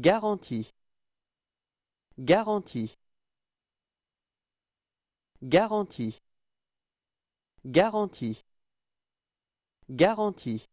Garantie Garantie Garantie Garantie Garantie